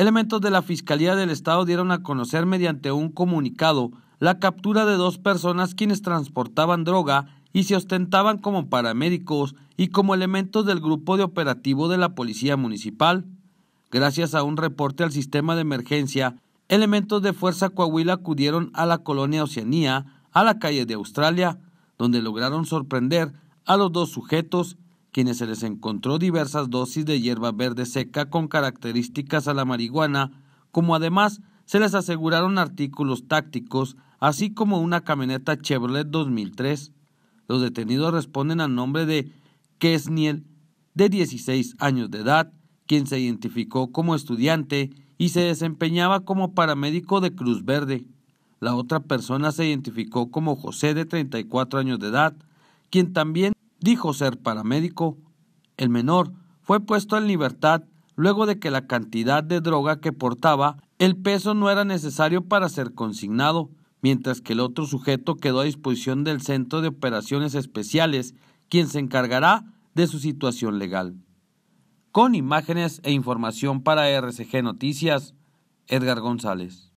Elementos de la Fiscalía del Estado dieron a conocer mediante un comunicado la captura de dos personas quienes transportaban droga y se ostentaban como paramédicos y como elementos del grupo de operativo de la Policía Municipal. Gracias a un reporte al sistema de emergencia, elementos de Fuerza Coahuila acudieron a la colonia Oceanía, a la calle de Australia, donde lograron sorprender a los dos sujetos quienes se les encontró diversas dosis de hierba verde seca con características a la marihuana, como además se les aseguraron artículos tácticos, así como una camioneta Chevrolet 2003. Los detenidos responden al nombre de Kesniel, de 16 años de edad, quien se identificó como estudiante y se desempeñaba como paramédico de Cruz Verde. La otra persona se identificó como José, de 34 años de edad, quien también dijo ser paramédico. El menor fue puesto en libertad luego de que la cantidad de droga que portaba, el peso no era necesario para ser consignado, mientras que el otro sujeto quedó a disposición del Centro de Operaciones Especiales, quien se encargará de su situación legal. Con imágenes e información para RCG Noticias, Edgar González.